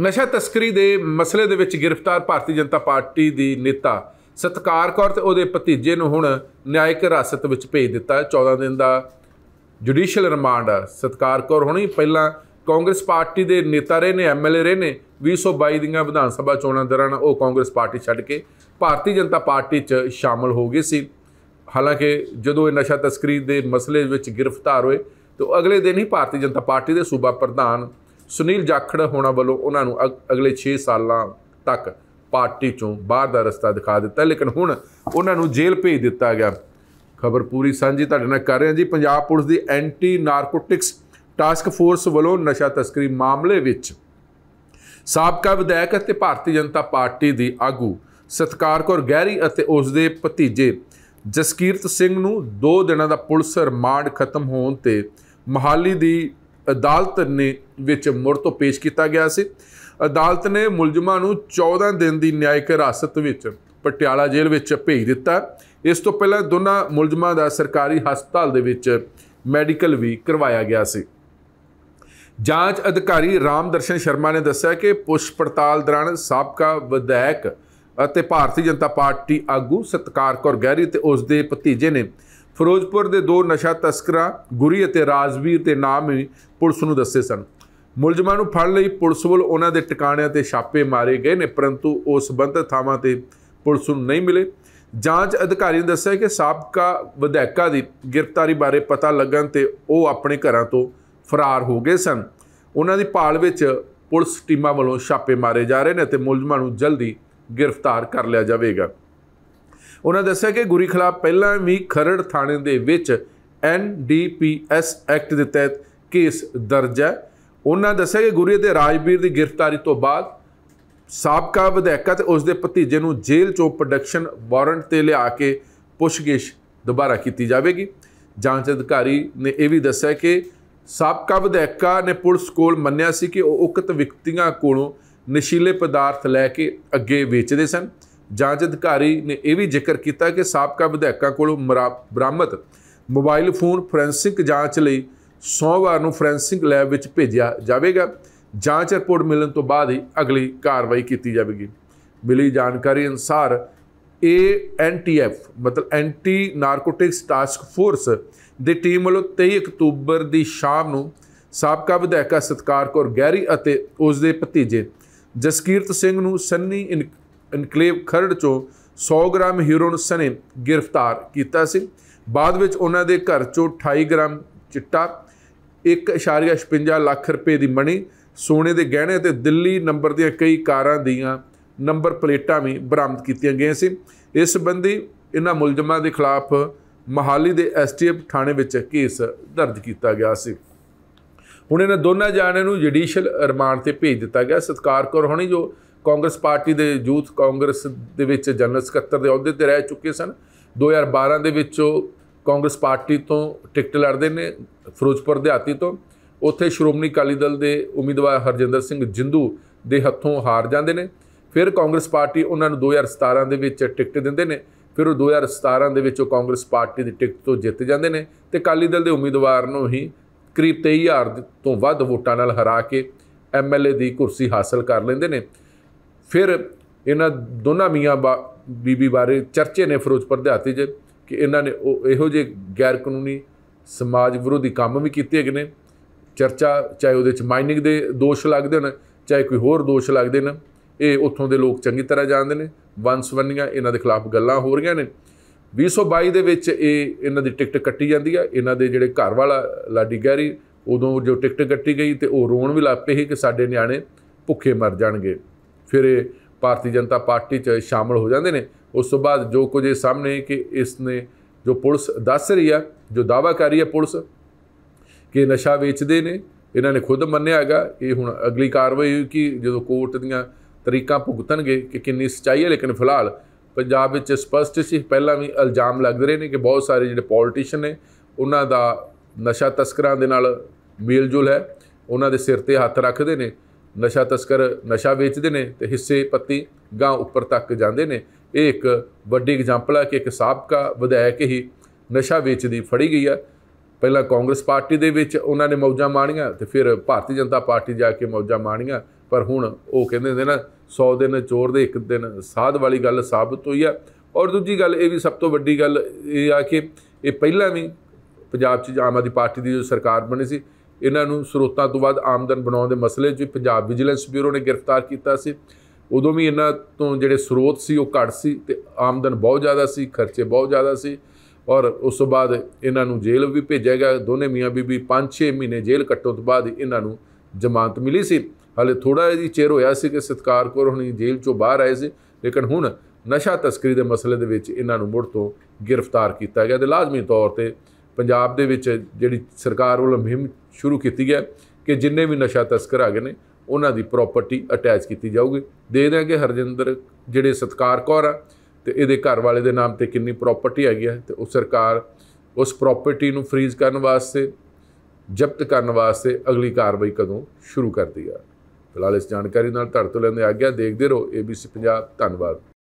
ਨਸ਼ਾ ਤਸਕਰੀ ਦੇ ਮਸਲੇ ਦੇ ਵਿੱਚ ਗ੍ਰਿਫਤਾਰ ਭਾਰਤੀ ਜਨਤਾ ਪਾਰਟੀ ਦੀ ਨੇਤਾ ਸਤਕਾਰ ਕੌਰ ਤੇ ਉਹਦੇ ਭਤੀਜੇ ਨੂੰ ਹੁਣ ਨਿਆਇਕ ਹਿਰਾਸਤ ਵਿੱਚ ਭੇਜ ਦਿੱਤਾ 14 ਦਿਨ ਦਾ ਜੁਡੀਸ਼ੀਅਲ ਰਿਮਾਂਡ ਸਤਕਾਰ ਕੌਰ ਹੁਣੀ ਪਹਿਲਾਂ ਕਾਂਗਰਸ ਪਾਰਟੀ ਦੇ ਨੇਤਾ ਰਹੇ ਨੇ ਐਮਐਲਏ ਰਹੇ ਨੇ 2022 ਦੀਆਂ ਵਿਧਾਨ ਸਭਾ ਚੋਣਾਂ ਦੌਰਾਨ ਉਹ ਕਾਂਗਰਸ ਪਾਰਟੀ ਛੱਡ ਕੇ ਭਾਰਤੀ ਜਨਤਾ ਪਾਰਟੀ 'ਚ ਸ਼ਾਮਲ ਹੋ ਗਏ ਸੀ ਹਾਲਾਂਕਿ ਜਦੋਂ ਇਹ ਨਸ਼ਾ ਤਸਕਰੀ ਦੇ ਮਸਲੇ ਵਿੱਚ ਗ੍ਰਿਫਤਾਰ ਹੋਏ ਤਾਂ ਅਗਲੇ ਦਿਨ ਹੀ ਭਾਰਤੀ ਜਨਤਾ ਪਾਰਟੀ ਦੇ ਸੂਬਾ ਪ੍ਰਧਾਨ ਸੁਨੀਲ ਜਾਖੜ ਹੋਣਾ ਵੱਲੋਂ ਉਹਨਾਂ ਨੂੰ ਅਗਲੇ 6 ਸਾਲਾਂ ਤੱਕ ਪਾਰਟੀ ਚੋਂ ਬਾਹਰ ਦਾ ਰਸਤਾ ਦਿਖਾ ਦਿੱਤਾ ਲੇਕਿਨ ਹੁਣ ਉਹਨਾਂ ਨੂੰ ਜੇਲ੍ਹ ਭੇਜ ਦਿੱਤਾ ਗਿਆ ਖਬਰ ਪੂਰੀ ਸਾਂਝੀ ਤੁਹਾਡੇ ਨਾਲ ਕਰ ਰਹੇ ਹਾਂ ਜੀ ਪੰਜਾਬ ਪੁਲਿਸ ਦੀ ਐਂਟੀ ਨਾਰਕੋਟਿਕਸ ਟਾਸਕ ਫੋਰਸ ਵੱਲੋਂ ਨਸ਼ਾ ਤਸਕਰੀ ਮਾਮਲੇ ਵਿੱਚ ਸਾਬਕਾ ਵਿਧਾਇਕ ਅਤੇ ਭਾਰਤੀ ਜਨਤਾ ਪਾਰਟੀ ਦੀ ਆਗੂ ਸਤਕਾਰ ਕੌਰ ਗਹਿਰੀ ਅਤੇ ਉਸ ਦੇ ਭਤੀਜੇ ਜਸਕੀਰਤ ਸਿੰਘ ਨੂੰ 2 ਦਿਨਾਂ ਦਾ ਪੁਲਿਸ ਰਿਮਾਂਡ ਖਤਮ ਹੋਣ ਤੇ ਮਹਾਲੀ ਦੀ ਅਦਾਲਤ ਨੇ ਵਿੱਚ ਮੁੜ ਤੋਂ ਪੇਸ਼ ਕੀਤਾ ਗਿਆ ਸੀ ਅਦਾਲਤ ਨੇ ਮੁਲਜ਼ਮਾਂ ਨੂੰ 14 ਦਿਨ ਦੀ ਨਿਆਇਕ ਹਿਰਾਸਤ ਵਿੱਚ ਪਟਿਆਲਾ ਜੇਲ੍ਹ ਵਿੱਚ ਭੇਜ ਦਿੱਤਾ ਇਸ ਤੋਂ ਪਹਿਲਾਂ ਦੋਨਾਂ ਮੁਲਜ਼ਮਾਂ ਦਾ ਸਰਕਾਰੀ ਹਸਪਤਾਲ ਦੇ ਵਿੱਚ ਮੈਡੀਕਲ ਵੀ ਕਰਵਾਇਆ ਗਿਆ ਸੀ ਜਾਂਚ ਅਧਿਕਾਰੀ ਰਾਮਦਰਸ਼ਨ ਸ਼ਰਮਾ ਨੇ ਦੱਸਿਆ ਕਿ ਪੁਸ਼ ਪੜਤਾਲ ਦੌਰਾਨ ਸਾਬਕਾ ਵਿਧਾਇਕ ਅਤੇ ਭਾਰਤੀ ਜਨਤਾ ਪਾਰਟੀ ਆਗੂ ਸਤਕਾਰ ਕੌਰ ਗਹਿਰੀ ਤੇ ਉਸ ਦੇ ਭਤੀਜੇ ਨੇ ਫਿਰੋਜ਼ਪੁਰ ਦੇ ਦੋ ਨਸ਼ਾ ਤਸਕਰਾਂ ਗੁਰੀ ਅਤੇ ਰਾਜਵੀਰ ਦੇ ਨਾਮ ਹੀ ਪੁਲਿਸ ਨੂੰ ਦੱਸੇ ਸਨ ਮੁਲਜ਼ਮਾਂ ਨੂੰ ਫੜ ਲਈ ਪੁਲਿਸ ਵੱਲ ਉਹਨਾਂ ਦੇ ਟਿਕਾਣਿਆਂ ਤੇ ਛਾਪੇ ਮਾਰੇ ਗਏ ਨੇ ਪਰੰਤੂ ਉਹ ਸਬੰਧਤ ਥਾਵਾਂ ਤੇ ਪੁਲਿਸ ਨੂੰ ਨਹੀਂ ਮਿਲੇ ਜਾਂਚ ਅਧਿਕਾਰੀ ਨੇ ਦੱਸਿਆ ਕਿ ਸਾਬਕਾ ਵਿਧਾਇਕਾਂ ਦੀ ਗ੍ਰਿਫਤਾਰੀ ਬਾਰੇ ਪਤਾ ਲੱਗਣ ਤੇ ਉਹ ਆਪਣੇ ਘਰਾਂ ਤੋਂ ਫਰਾਰ ਹੋ ਗਏ ਸਨ ਉਹਨਾਂ ਦੀ ਭਾਲ ਵਿੱਚ ਪੁਲਿਸ ਟੀਮਾਂ ਵੱਲੋਂ ਛਾਪੇ ਮਾਰੇ ਜਾ ਰਹੇ ਨੇ ਤੇ ਮੁਲਜ਼ਮਾਂ ਨੂੰ ਜਲਦੀ ਗ੍ਰਿਫਤਾਰ ਕਰ ਲਿਆ ਜਾਵੇਗਾ ਉਹਨਾਂ ਦੱਸਿਆ ਕਿ ਗੁਰੀ ਖਿਲਾਫ ਪਹਿਲਾਂ ਵੀ ਖਰੜ ਥਾਣੇ ਦੇ ਵਿੱਚ ਐਨਡੀਪੀਐਸ ਐਕਟ ਦੇ ਤਹਿਤ ਕੇਸ ਦਰਜ ਹੈ ਉਹਨਾਂ ਦੱਸਿਆ ਕਿ ਗੁਰੀ ਅਤੇ ਰਾਜਵੀਰ ਦੀ ਗ੍ਰਿਫਤਾਰੀ ਤੋਂ ਬਾਅਦ ਸਾਬਕਾ ਵਿਧਾਇਕ ਤੇ ਉਸ ਦੇ ਭਤੀਜੇ ਨੂੰ ਜੇਲ੍ਹ ਚੋਂ ਪ੍ਰੋਡਕਸ਼ਨ ਵਾਰੰਟ ਤੇ ਲਿਆ ਕੇ ਪੁੱਛਗਿੱਛ ਦੁਬਾਰਾ ਕੀਤੀ ਜਾਵੇਗੀ ਜਾਂਚ ਅਧਿਕਾਰੀ ਨੇ ਇਹ ਵੀ ਦੱਸਿਆ ਕਿ ਸਾਬਕਾ ਵਿਧਾਇਕਾ ਨੇ ਪੁਲਿਸ ਕੋਲ ਮੰਨਿਆ ਸੀ ਕਿ ਉਹ ਉਕਤ ਵਿਅਕਤੀਆਂ ਕੋਲੋਂ ਨਸ਼ੀਲੇ ਪਦਾਰਥ ਲੈ ਕੇ ਅੱਗੇ ਵੇਚਦੇ ਸਨ ਜਾਂਚ ਅਧਿਕਾਰੀ ਨੇ ਇਹ ਵੀ ਜ਼ਿਕਰ ਕੀਤਾ ਕਿ ਸਾਬਕਾ ਵਿਧਾਇਕਾਂ ਕੋਲੋਂ ਬਰਾਮਦ ਮੋਬਾਈਲ ਫੋਨ ਫੋਰੈਂਸਿਕ ਜਾਂਚ ਲਈ ਸੋਮਵਾਰ ਨੂੰ ਫੋਰੈਂਸਿਕ ਲੈਬ ਵਿੱਚ ਭੇਜਿਆ ਜਾਵੇਗਾ ਜਾਂਚ ਰਿਪੋਰਟ ਮਿਲਣ ਤੋਂ ਬਾਅਦ ਹੀ ਅਗਲੀ ਕਾਰਵਾਈ ਕੀਤੀ ਜਾਵੇਗੀ ਮਿਲੀ ਜਾਣਕਾਰੀ ਅਨੁਸਾਰ ਐਫ ਮਤਲਬ ਐਂਟੀ ਨਾਰਕੋਟਿਕਸ ਟਾਸਕ ਫੋਰਸ ਦੀ ਟੀਮ ਵੱਲੋਂ 23 ਅਕਤੂਬਰ ਦੀ ਸ਼ਾਮ ਨੂੰ ਸਾਬਕਾ ਵਿਧਾਇਕਾ ਸਤਕਾਰ ਕੌਰ ਅਤੇ ਉਸ ਦੇ ਭਤੀਜੇ ਜਸਕੀਰਤ ਸਿੰਘ ਨੂੰ ਸੰਨੀ ਇਨਕਲੇਵ ਖਰੜ ਚੋਂ 100 ਗ੍ਰਾਮ ਹੀਰੋਇਨ ਸਣੇ ਗ੍ਰਿਫਤਾਰ ਕੀਤਾ ਸੀ ਬਾਅਦ ਵਿੱਚ ਉਹਨਾਂ ਦੇ ਘਰ ਚੋਂ 28 ਗ੍ਰਾਮ ਚਿੱਟਾ 1.56 ਲੱਖ ਰੁਪਏ ਦੀ ਮਣੀ ਸੋਨੇ ਦੇ ਗਹਿਣੇ ਤੇ ਦਿੱਲੀ ਨੰਬਰ ਦੀਆਂ ਕਈ ਕਾਰਾਂ ਦੀਆਂ ਨੰਬਰ ਪਲੇਟਾਂ ਵੀ ਬਰਾਮਦ ਕੀਤੀਆਂ ਗਈਆਂ ਸੀ ਇਸ ਸੰਬੰਧੀ ਇਹਨਾਂ ਮੁਲਜ਼ਮਾਂ ਦੇ ਖਿਲਾਫ ਮਹਾਲੀ ਦੇ ਐਸਟੀਐਫ ਥਾਣੇ ਵਿੱਚ ਕੇਸ ਦਰਜ ਕੀਤਾ ਗਿਆ ਸੀ ਹੁਣ ਇਹਨਾਂ ਦੋਨਾਂ ਜਾਣਿਆਂ ਨੂੰ ਜੁਡੀਸ਼ੀਅਲ ਰਿਮਾਂਡ ਤੇ ਭੇਜ ਦਿੱਤਾ ਗਿਆ ਸਤਕਾਰਕਰ ਕੌਰ ਹੋਣੀ ਜੋ ਕਾਂਗਰਸ ਪਾਰਟੀ ਦੇ ਯੂਥ ਕਾਂਗਰਸ ਦੇ ਵਿੱਚ ਜਨਰਲ ਸਕੱਤਰ ਦੇ ਅਹੁਦੇ ਤੇ ਰਹਿ ਚੁੱਕੇ ਸਨ 2012 ਦੇ ਵਿੱਚ ਉਹ ਕਾਂਗਰਸ ਪਾਰਟੀ ਤੋਂ ਟਿਕਟ ਲੜਦੇ ਨੇ ਫਿਰੋਜ਼ਪੁਰ ਦਿਹਾਤੀ ਤੋਂ ਉੱਥੇ ਸ਼੍ਰੋਮਣੀ ਅਕਾਲੀ ਦਲ ਦੇ ਉਮੀਦਵਾਰ ਹਰਜਿੰਦਰ ਸਿੰਘ ਜਿੰਦੂ ਦੇ ਹੱਥੋਂ ਹਾਰ ਜਾਂਦੇ ਨੇ ਫਿਰ ਕਾਂਗਰਸ ਪਾਰਟੀ ਉਹਨਾਂ ਨੂੰ 2017 ਦੇ ਵਿੱਚ ਟਿਕਟ ਦਿੰਦੇ ਨੇ ਫਿਰ ਉਹ 2017 ਦੇ ਵਿੱਚ ਉਹ ਕਾਂਗਰਸ ਪਾਰਟੀ ਦੀ ਟਿਕਟ ਤੋਂ ਜਿੱਤ ਜਾਂਦੇ ਨੇ ਤੇ ਅਕਾਲੀ ਦਲ ਦੇ ਉਮੀਦਵਾਰ ਨੂੰ ਹੀ ਕਰੀਬ 23000 ਤੋਂ ਵੱਧ ਵੋਟਾਂ ਨਾਲ ਹਰਾ ਕੇ ਐਮਐਲਏ ਦੀ ਕੁਰਸੀ ਹਾਸਲ ਕਰ ਲੈਂਦੇ ਨੇ ਫਿਰ ਇਹਨਾਂ ਦੋਨਾਂ ਮੀਆਂ ਬੀਬੀ ਬਾਰੇ ਚਰਚੇ ਨੇ ਫਿਰੋਜ਼ਪੁਰ ਦਿਹਾਤੀ 'ਚ ਕਿ ਇਹਨਾਂ ਨੇ ਉਹ ਇਹੋ ਜਿਹੇ ਗੈਰ ਕਾਨੂੰਨੀ ਸਮਾਜ ਵਿਰੋਧੀ ਕੰਮ ਵੀ ਕੀਤੇ ਹੈਗੇ ਨੇ ਚਰਚਾ ਚਾਹੇ ਉਹਦੇ 'ਚ ਮਾਈਨਿੰਗ ਦੇ ਦੋਸ਼ ਲੱਗਦੇ ਹਨ ਚਾਹੇ ਕੋਈ ਹੋਰ ਦੋਸ਼ ਲੱਗਦੇ ਹਨ ਇਹ ਉੱਥੋਂ ਦੇ ਲੋਕ ਚੰਗੀ ਤਰ੍ਹਾਂ ਜਾਣਦੇ ਨੇ ਵੰਸਵੰਨੀਆਂ ਇਹਨਾਂ ਦੇ ਖਿਲਾਫ ਗੱਲਾਂ ਹੋ ਰਹੀਆਂ ਨੇ 2022 ਦੇ ਵਿੱਚ ਇਹ ਇਹਨਾਂ ਦੀ ਟਿਕਟ ਕੱਟੀ ਜਾਂਦੀ ਆ ਇਹਨਾਂ ਦੇ ਜਿਹੜੇ ਘਰ ਵਾਲਾ ਲਾਡੀ ਗੈਰੀ ਉਦੋਂ ਜੋ ਟਿਕਟ ਕੱਟੀ ਗਈ ਤੇ ਉਹ ਰੋਣ ਵੀ ਲੱਪੇ ਹੀ ਕਿ ਸਾਡੇ ਨਿਆਣੇ ਭੁੱਖੇ ਮਰ ਜਾਣਗੇ ਫਿਰ ਇਹ ਭਾਰਤੀ ਜਨਤਾ ਪਾਰਟੀ 'ਚ ਸ਼ਾਮਲ ਹੋ ਜਾਂਦੇ ਨੇ ਉਸ ਤੋਂ ਬਾਅਦ ਜੋ ਕੁਝ ਸਾਹਮਣੇ ਕਿ ਇਸ ਨੇ ਜੋ ਪੁਲਿਸ ਦੱਸ ਰਹੀ ਆ ਜੋ ਦਾਵਾ ਕਰ ਰਹੀ ਆ ਪੁਲਿਸ ਕਿ ਨਸ਼ਾ ਵੇਚਦੇ ਨੇ ਇਹਨਾਂ ਨੇ ਖੁਦ ਮੰਨਿਆ ਹੈਗਾ ਇਹ ਹੁਣ ਅਗਲੀ ਕਾਰਵਾਈ ਕਿ ਜਦੋਂ ਕੋਰਟ ਦੀਆਂ ਤਰੀਕਾਂ ਭੁਗਤਣਗੇ ਕਿ ਕਿੰਨੀ ਸਚਾਈ ਹੈ ਲੇਕਿਨ ਫਿਲਹਾਲ ਪੰਜਾਬ ਵਿੱਚ ਸਪਸ਼ਟ ਸੀ ਪਹਿਲਾਂ ਵੀ ਇਲਜ਼ਾਮ ਲੱਗ ਰਹੇ ਨੇ ਕਿ ਬਹੁਤ ਸਾਰੇ ਜਿਹੜੇ ਪੋਲਿਟਿਸ਼ੀਅਨ ਨੇ ਉਹਨਾਂ ਦਾ ਨਸ਼ਾ ਤਸਕਰਾਂ ਦੇ ਨਾਲ ਮੇਲਜੁਲ ਹੈ ਉਹਨਾਂ ਦੇ ਸਿਰ ਤੇ ਹੱਥ ਰੱਖਦੇ ਨੇ ਨਸ਼ਾ ਤਸਕਰ ਨਸ਼ਾ ਵੇਚਦੇ ਨੇ ਤੇ ਹਿੱਸੇ ਪੱਤੀ ਗਾਂ ਉੱਪਰ ਤੱਕ ਜਾਂਦੇ ਨੇ ਇਹ ਇੱਕ ਵੱਡੀ ਐਗਜ਼ਾਮਪਲ ਹੈ ਕਿ ਇੱਕ ਸਾਬਕਾ ਵਿਧਾਇਕ ਹੀ ਨਸ਼ਾ ਵੇਚਦੀ ਫੜੀ ਗਈ ਹੈ ਪਹਿਲਾਂ ਕਾਂਗਰਸ ਪਾਰਟੀ ਦੇ ਵਿੱਚ ਉਹਨਾਂ ਨੇ ਮੌਜਾਂ ਮਾਣੀਆਂ ਤੇ ਫਿਰ ਭਾਰਤੀ ਜਨਤਾ ਪਾਰਟੀ ਜਾ ਕੇ ਮੌਜਾਂ ਮਾਣੀਆਂ ਪਰ ਹੁਣ ਉਹ ਕਹਿੰਦੇ ਨੇ ਨਾ 100 ਦਿਨ ਚੋਰ ਦੇ ਇੱਕ ਦਿਨ ਸਾਧ ਵਾਲੀ ਗੱਲ ਸਾਬਤ ਹੋਈ ਆ ਔਰ ਦੂਜੀ ਗੱਲ ਇਹ ਵੀ ਸਭ ਤੋਂ ਵੱਡੀ ਗੱਲ ਇਹ ਆ ਕਿ ਇਹ ਪਹਿਲਾਂ ਵੀ ਪੰਜਾਬ 'ਚ ਆਮ ਆਦਮੀ ਪਾਰਟੀ ਦੀ ਜੋ ਸਰਕਾਰ ਬਣੀ ਸੀ ਇਹਨਾਂ ਨੂੰ ਸਰੋਤਾਂ ਤੋਂ ਬਾਅਦ ਆਮਦਨ ਬਣਾਉਣ ਦੇ ਮਸਲੇ 'ਚ ਪੰਜਾਬ ਵਿਜੀਲੈਂਸ ਬਿਊਰੋ ਨੇ ਗ੍ਰਿਫਤਾਰ ਕੀਤਾ ਸੀ ਉਦੋਂ ਵੀ ਇਹਨਾਂ ਤੋਂ ਜਿਹੜੇ ਸਰੋਤ ਸੀ ਉਹ ਘੱਟ ਸੀ ਤੇ ਆਮਦਨ ਬਹੁਤ ਜ਼ਿਆਦਾ ਸੀ ਖਰਚੇ ਬਹੁਤ ਜ਼ਿਆਦਾ ਸੀ ਔਰ ਉਸ ਤੋਂ ਬਾਅਦ ਇਹਨਾਂ ਨੂੰ ਜੇਲ੍ਹ ਵੀ ਭੇਜਿਆ ਗਿਆ ਦੋਨੇ ਮੀਆਂ ਬੀਬੀ 5-6 ਮਹੀਨੇ ਜੇਲ੍ਹ ਕੱਟੋ ਤੋਂ ਬਾਅਦ ਇਹਨਾਂ ਨੂੰ ਜ਼ਮਾਨਤ ਮਿਲੀ ਸੀ ਹਲੇ ਥੋੜਾ ਜਿਹਾ ਚਿਰ ਹੋਇਆ ਸੀ ਕਿ ਸਤਕਾਰ ਕੋਰ ਹੁਣੀ ਜੇਲ੍ਹ ਚੋਂ ਬਾਹਰ ਆਏ ਸੀ ਲੇਕਿਨ ਹੁਣ ਨਸ਼ਾ ਤਸਕਰੀ ਦੇ ਮਸਲੇ ਦੇ ਵਿੱਚ ਇਹਨਾਂ ਨੂੰ ਮੁੜ ਤੋਂ ਗ੍ਰਿਫਤਾਰ ਕੀਤਾ ਗਿਆ ਤੇ ਲਾਜ਼ਮੀ ਤੌਰ ਤੇ ਪੰਜਾਬ ਦੇ ਵਿੱਚ ਜਿਹੜੀ ਸਰਕਾਰ ਵੱਲੋਂ ਮੁਹਿੰਮ ਸ਼ੁਰੂ ਕੀਤੀ ਹੈ ਕਿ ਜਿੰਨੇ ਵੀ ਨਸ਼ਾ ਤਸਕਰ ਹੈਗੇ ਨੇ ਉਹਨਾਂ ਦੀ ਪ੍ਰਾਪਰਟੀ ਅਟੈਚ ਕੀਤੀ ਜਾਊਗੀ ਦੇ ਦੇਣਗੇ ਹਰਜਿੰਦਰ ਜਿਹੜੇ ਸਤਕਾਰ ਕੌਰ ਆ ਤੇ ਇਹਦੇ ਘਰ ਵਾਲੇ ਦੇ ਨਾਮ ਤੇ ਕਿੰਨੀ ਪ੍ਰਾਪਰਟੀ ਹੈਗੀ ਹੈ ਤੇ ਉਹ ਸਰਕਾਰ ਉਸ ਪ੍ਰਾਪਰਟੀ ਨੂੰ ਫ੍ਰੀਜ਼ ਕਰਨ ਵਾਸਤੇ ਜ਼ਬਤ ਕਰਨ ਵਾਸਤੇ ਅਗਲੀ ਕਾਰਵਾਈ ਕਦੋਂ ਸ਼ੁਰੂ ਕਰਦੀ ਆ ਫਿਲਹਾਲ ਇਸ ਜਾਣਕਾਰੀ ਨਾਲ ਧੜ ਤੋਂ ਲੈਂਦੇ ਆਗਿਆ ਦੇਖਦੇ ਰਹੋ ABC ਪੰਜਾਬ ਧੰਨਵਾਦ